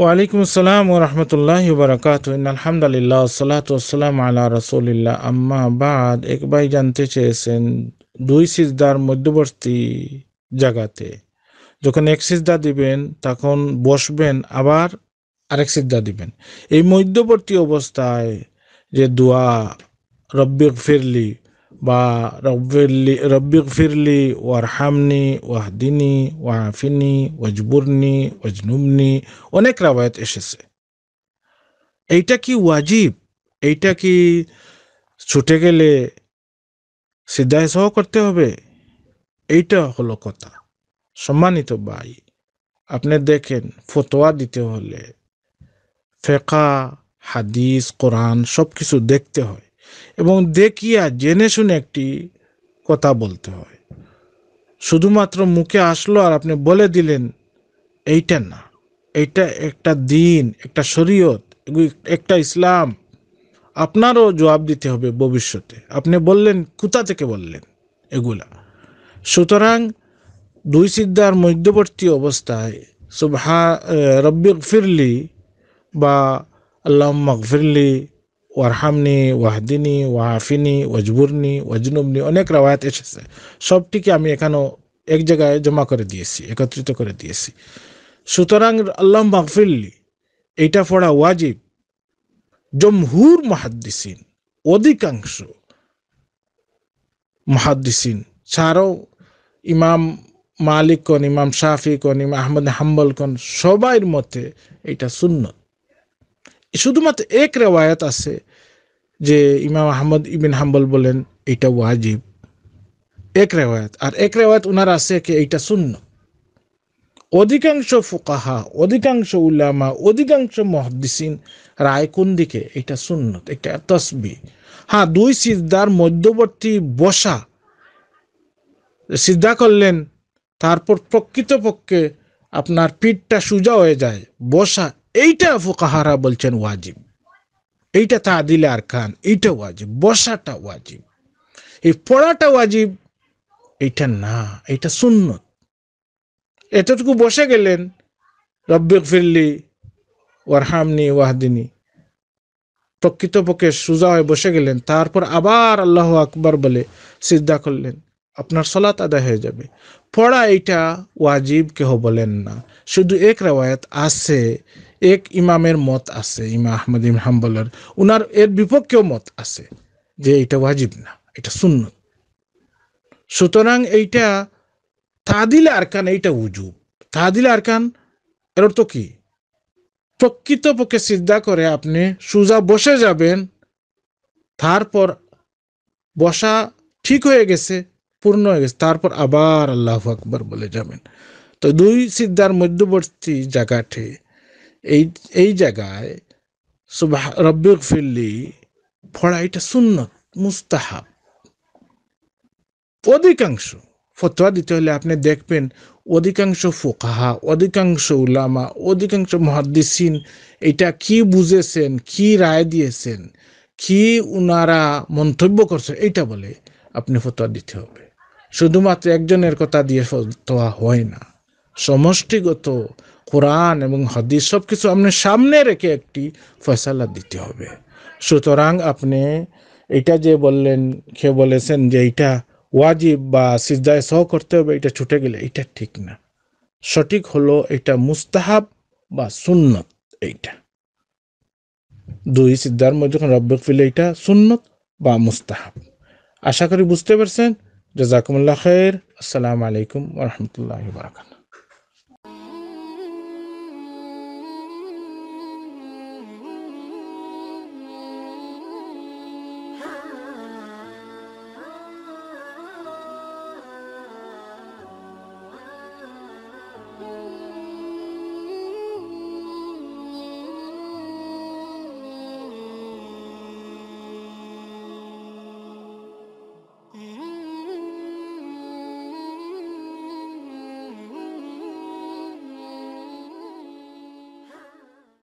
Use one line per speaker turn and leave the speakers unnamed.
ওয়ালাইকুম আসসালাম ও রহমতুল্লাহ বারাকাত আলহামদুলিল্লাহ সালাত আসসালাম আল্লাহ রসুলিল্লাহ আম্মা বাদ এক ভাই জানতে চেয়েছেন দুই সিজদার মধ্যবর্তী জায়গাতে যখন এক সিজদা দিবেন তখন বসবেন আবার আরেক সিজদা দিবেন এই মধ্যবর্তী অবস্থায় যে দোয়া রব্বির ফিরলি বা রব্বিরলি রব্বিক ফিরলি ওয়ারহামনি ওয়াহদিনি ওয়াহাফিনি ওয়জবুরনি ওয়জনুমনি অনেক রাবায়ত এসেছে এইটা কি ওয়াজিব এইটা কি ছুটে গেলে সিদ্ধায় সহ করতে হবে এইটা হলো কথা সম্মানিত ভাই আপনি দেখেন ফতোয়া দিতে হলে ফেকা হাদিস কোরআন সব কিছু দেখতে হয় এবং দেখিয়া জেনে শুনে একটি কথা বলতে হয় শুধুমাত্র মুখে আসলো আর আপনি বলে দিলেন এইটা না এইটা একটা দিন একটা শরীয়ত একটা ইসলাম আপনারও জবাব দিতে হবে ভবিষ্যতে আপনি বললেন কোথা থেকে বললেন এগুলা সুতরাং দুই সিদ্ধার মধ্যবর্তী অবস্থায় সুবহা রব্বিক ফিরলি বা আল্লাহ ফিরলি ওয়ারহামনি ওয়াহদিনী ওয়াহাফিনী ওয়াজবুরনি ওয়াজনুবনি অনেক রাওয়ায়াত এসেছে সবটিকে আমি এখানেও এক জায়গায় জমা করে দিয়েছি একত্রিত করে দিয়েছি সুতরাং আল্লাহ মাহফিল্লি এইটা পড়া ওয়াজিব জমহুর মাহাদ্দিসিন অধিকাংশ মহাদ্দিসিন ছাড়াও ইমাম মালিক কন ইমাম শাফি কন ইমাম আহমদ হাম্বল কন সবাইয়ের মতে এটা সুন্নত শুধুমাত্র এক রেওয়ায়ত আছে যে ইমাম আহমদ ইবিন হাম্বল বলেন এটা ওয়াজিব এক রেওয়ায়ত আর এক রেওয়ায়ত ওনার আছে কি এইটা শূন্য অধিকাংশ ফুকাহা অধিকাংশ উলামা অধিকাংশ মহাদিসিন রায় কোন দিকে এটা শূন্য এটা তসবি হ্যাঁ দুই সিদ্ধার মধ্যবর্তী বসা সিদ্ধা করলেন তারপর প্রকৃতপক্ষে আপনার পিঠটা সোজা হয়ে যায় বসা এইটা ফুকাহারা বলছেন ওয়াজিব এইটা তা দিলে আর খান এইটা ওয়াজিব বসাটা ওয়াজিব এই পড়াটা ওয়াজিব এইটা না এটা সুন্নত এতটুকু বসে গেলেন রব্বিক ফিরলি ওয়ারহামনি ওয়াহদিনী প্রকৃতপক্ষে সোজা হয়ে বসে গেলেন তারপর আবার আল্লাহ আকবর বলে সিদ্ধা করলেন আপনার সলাত আদায় হয়ে যাবে পড়া এইটা ওয়াজিব কেহ বলেন না শুধু এক রেওয়ায়ত আছে এক ইমামের মত আছে ইমা আহমদ ইম হাম্বলের উনার এর বিপক্ষেও মত আছে যে এটা ওয়াজিব না এটা শূন্য সুতরাং এইটা তাদিল কান এইটা উজুব তাদিল আরকান এর অর্থ কি প্রকৃতপক্ষে সিদ্ধা করে আপনি সুজা বসে যাবেন তারপর বসা ঠিক হয়ে গেছে পূর্ণ হয়ে গেছে তারপর আবার আল্লাহ আকবর বলে যাবেন তো দুই সিদ্ধার মধ্যবর্তী জায়গাটি এই এই জায়গায় সুবাহ রব্বিক ফিল্লি পড়া এটা সুন্নত মুস্তাহাব অধিকাংশ ফতোয়া দিতে হলে আপনি দেখবেন অধিকাংশ ফোকাহা অধিকাংশ উলামা অধিকাংশ মহাদ্দিসিন এটা কি বুঝেছেন কি রায় দিয়েছেন কি উনারা মন্তব্য করছে এটা বলে আপনি ফতোয়া দিতে হবে শুধুমাত্র একজনের কথা দিয়ে ফতোয়া হয় না সমষ্টিগত কোরআন এবং হাদিস সব কিছু আপনার সামনে রেখে একটি ফয়সালা দিতে হবে সুতরাং আপনি এটা যে বললেন কে বলেছেন যে এটা ওয়াজিব বা সিজদায় সহ করতে হবে এটা ছুটে গেলে এটা ঠিক না সঠিক হলো এটা মুস্তাহাব বা সুন্নত এইটা দুই সিদ্ধার মধ্যে যখন রব্বক এটা সুন্নত বা মুস্তাহাব আশা করি বুঝতে পারছেন জাজাকুমুল্লাহ খের আসসালামু আলাইকুম রহমতুল্লাহ বারাকাতু